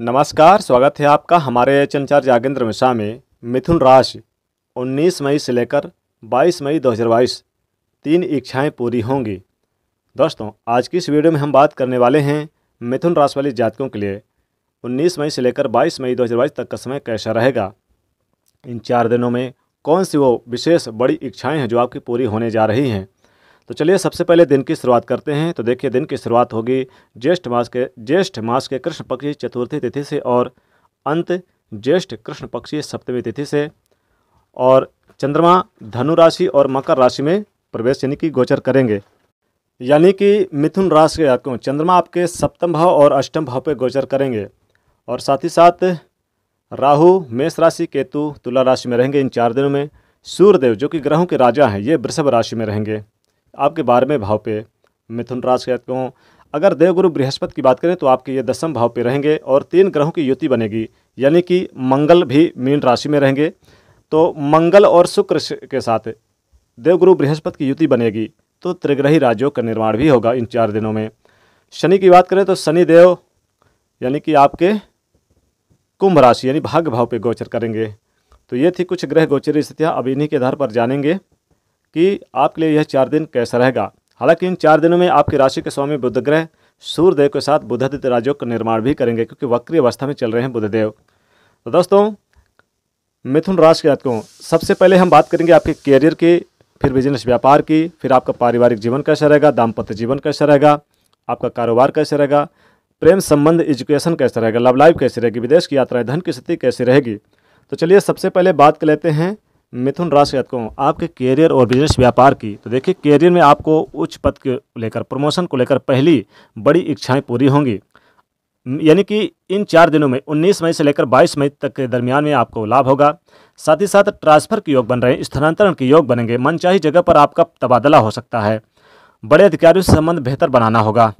नमस्कार स्वागत है आपका हमारे चंचार जागेंद्र मिश्रा में मिथुन राशि 19 मई से लेकर 22 मई 2022 तीन इच्छाएं पूरी होंगी दोस्तों आज की इस वीडियो में हम बात करने वाले हैं मिथुन राशि वाले जातकों के लिए 19 मई से लेकर 22 मई 2022 तक का समय कैसा रहेगा इन चार दिनों में कौन सी वो विशेष बड़ी इच्छाएँ हैं जो आपकी पूरी होने जा रही हैं तो चलिए सबसे पहले दिन की शुरुआत करते हैं तो देखिए दिन की शुरुआत होगी ज्येष्ठ मास के ज्येष्ठ मास के कृष्ण पक्षी चतुर्थी तिथि से और अंत ज्येष्ठ कृष्ण पक्षी सप्तमी तिथि से और चंद्रमा धनु राशि और मकर राशि में प्रवेश यानी कि गोचर करेंगे यानी कि मिथुन राशि के जातकों चंद्रमा आपके सप्तम भाव और अष्टम भाव पर गोचर करेंगे और साथ ही साथ राहु मेष राशि केतु तुला राशि में रहेंगे इन चार दिनों में सूर्यदेव जो कि ग्रहों के राजा हैं ये वृषभ राशि में रहेंगे आपके बारहवें भाव पे मिथुन राशि कहते हों अगर देवगुरु बृहस्पति की बात करें तो आपके ये दसम भाव पे रहेंगे और तीन ग्रहों की युति बनेगी यानी कि मंगल भी मीन राशि में रहेंगे तो मंगल और शुक्र के साथ देवगुरु बृहस्पति की युति बनेगी तो त्रिग्रही राज्यों का निर्माण भी होगा इन चार दिनों में शनि की बात करें तो शनि देव यानी कि आपके कुंभ राशि यानी भाग्य भाव पे गोचर करेंगे तो ये थी कुछ ग्रह गोचरी स्थितियाँ अब इन्हीं के आधार पर जानेंगे कि आपके लिए यह चार दिन कैसा रहेगा हालांकि इन चार दिनों में आपकी राशि के स्वामी बुद्ध ग्रह सूर्यदेव के साथ बुधादित्य राज्यों का निर्माण भी करेंगे क्योंकि वक्री अवस्था में चल रहे हैं बुद्धदेव तो दोस्तों मिथुन राशि के जातकों सबसे पहले हम बात करेंगे आपके कैरियर की फिर बिजनेस व्यापार की फिर आपका पारिवारिक जीवन कैसा रहेगा दाम्पत्य जीवन कैसा रहेगा आपका कारोबार कैसे रहेगा प्रेम संबंध एजुकेशन कैसा रहेगा लव लाइफ कैसी रहेगी विदेश की यात्राएं धन की स्थिति कैसी रहेगी तो चलिए सबसे पहले बात कर लेते हैं मिथुन राशि को आपके कैरियर और बिजनेस व्यापार की तो देखिए कैरियर में आपको उच्च पद के लेकर प्रमोशन को लेकर पहली बड़ी इच्छाएं पूरी होंगी यानी कि इन चार दिनों में 19 मई से लेकर 22 मई तक के दरमियान में आपको लाभ होगा साथ ही साथ ट्रांसफर के योग बन रहे हैं स्थानांतरण के योग बनेंगे मनचाही जगह पर आपका तबादला हो सकता है बड़े अधिकारियों से संबंध बेहतर बनाना होगा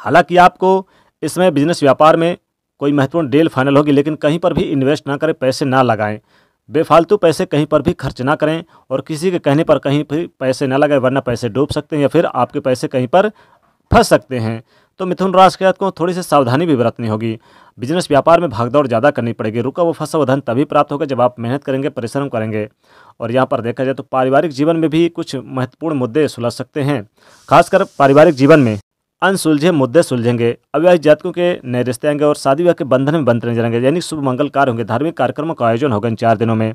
हालांकि आपको इसमें बिजनेस व्यापार में कोई महत्वपूर्ण डील फाइनल होगी लेकिन कहीं पर भी इन्वेस्ट ना करें पैसे ना लगाएं बेफालतू पैसे कहीं पर भी खर्च ना करें और किसी के कहने पर कहीं भी पैसे ना लगाएं वरना पैसे डूब सकते हैं या फिर आपके पैसे कहीं पर फंस सकते हैं तो मिथुन राशि के को थोड़ी सी सावधानी भी बरतनी होगी बिजनेस व्यापार में भागदौड़ ज़्यादा करनी पड़ेगी रुका वो फंसा हुआ धन तभी प्राप्त होगा जब आप मेहनत करेंगे परिश्रम करेंगे और यहाँ पर देखा जाए तो पारिवारिक जीवन में भी कुछ महत्वपूर्ण मुद्दे सुलझ सकते हैं खासकर पारिवारिक जीवन में अनसुलझे मुद्दे सुलझेंगे अविवाहित जातकों के नए रिश्ते आएंगे और शादी विवाह के बंधन में बनते नजर आएंगे यानी शुभ मंगल कार्य होंगे धार्मिक कार्यक्रमों का आयोजन होगा इन चार दिनों में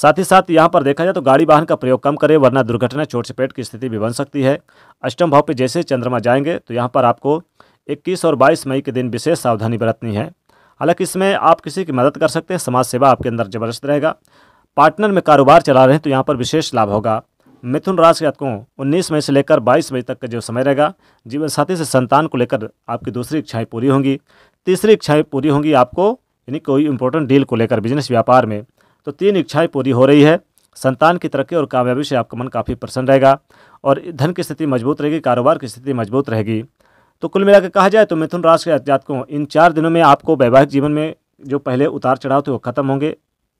साथ ही साथ यहाँ पर देखा जाए तो गाड़ी वाहन का प्रयोग कम करें वरना दुर्घटना चोट चपेट की स्थिति भी बन सकती है अष्टम भाव पर जैसे चंद्रमा जाएंगे तो यहाँ पर आपको इक्कीस और बाईस मई के दिन विशेष सावधानी बरतनी है हालांकि इसमें आप किसी की मदद कर सकते हैं समाज सेवा आपके अंदर जबरदस्त रहेगा पार्टनर में कारोबार चला रहे हैं तो यहाँ पर विशेष लाभ होगा मिथुन राशि जातकों उन्नीस मई से लेकर 22 मई तक का जो समय रहेगा जीवन साथी से संतान को लेकर आपकी दूसरी इच्छाएं पूरी होंगी तीसरी इच्छाएं पूरी होंगी आपको यानी कोई इंपॉर्टेंट डील को लेकर बिजनेस व्यापार में तो तीन इच्छाएं पूरी हो रही है संतान की तरक्की और कामयाबी से आपका मन काफ़ी प्रसन्न रहेगा और धन की स्थिति मजबूत रहेगी कारोबार की स्थिति मजबूत रहेगी तो कुल मिलाकर कहा जाए तो मिथुन राशि के जातकों इन चार दिनों में आपको वैवाहिक जीवन में जो पहले उतार चढ़ाव थे वो खत्म होंगे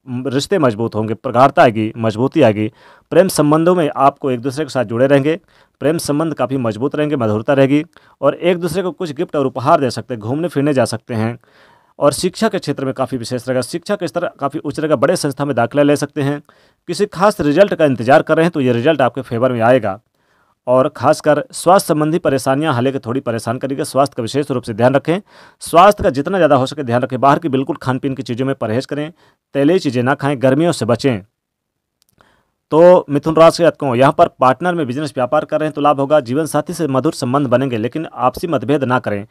रिश्ते मजबूत होंगे प्रगाढ़ता आएगी मजबूती आएगी प्रेम संबंधों में आपको एक दूसरे के साथ जुड़े रहेंगे प्रेम संबंध काफ़ी मजबूत रहेंगे मधुरता रहेगी और एक दूसरे को कुछ गिफ्ट और उपहार दे सकते हैं घूमने फिरने जा सकते हैं और शिक्षा के क्षेत्र में काफ़ी विशेष रहेगा शिक्षा के स्तर काफ़ी उच्च रहेगा बड़े संस्था में दाखिला ले सकते हैं किसी खास रिजल्ट का इंतजार कर रहे हैं तो ये रिजल्ट आपके फेवर में आएगा और खासकर स्वास्थ्य संबंधी परेशानियां हालांकि थोड़ी परेशान करेगी स्वास्थ्य का विशेष रूप से ध्यान रखें स्वास्थ्य का जितना ज़्यादा हो सके ध्यान रखें बाहर की बिल्कुल खान पीन की चीज़ों में परहेज करें तैलीय चीज़ें ना खाएं गर्मियों से बचें तो मिथुन राशि के जातकों यहाँ पर पार्टनर में बिजनेस व्यापार कर रहे हैं तो लाभ होगा जीवन साथी से मधुर संबंध बनेंगे लेकिन आपसी मतभेद ना करें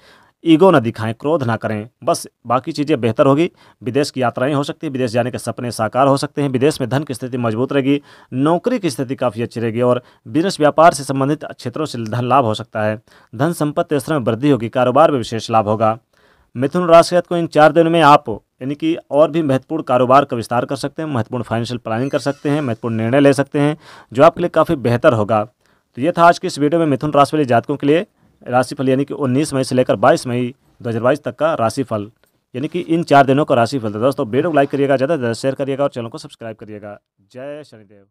ईगो ना दिखाएं क्रोध ना करें बस बाकी चीज़ें बेहतर होगी विदेश की यात्राएं हो सकती हैं विदेश जाने के सपने साकार हो सकते हैं विदेश में धन की स्थिति मजबूत रहेगी नौकरी की स्थिति काफ़ी अच्छी रहेगी और बिजनेस व्यापार से संबंधित क्षेत्रों से धन लाभ हो सकता है धन संपत्ति स्तर में वृद्धि होगी कारोबार में विशेष लाभ होगा मिथुन राशि को इन चार दिनों में आप यानी कि और भी महत्वपूर्ण कारोबार का विस्तार कर सकते हैं महत्वपूर्ण फाइनेंशियल प्लानिंग कर सकते हैं महत्वपूर्ण निर्णय ले सकते हैं जो आपके लिए काफ़ी बेहतर होगा तो ये था आज के इस वीडियो में मिथुन राशि वाले जातकों के लिए राशिफल यानी कि उन्नीस मई से लेकर बाईस मई दो तक का राशिफल यानी कि इन चार दिनों का राशिफल था तो दोस्तों वीडियो को लाइक करिएगा ज़्यादा से ज़्यादा शेयर करिएगा और चैनल को सब्सक्राइब करिएगा जय शनिदेव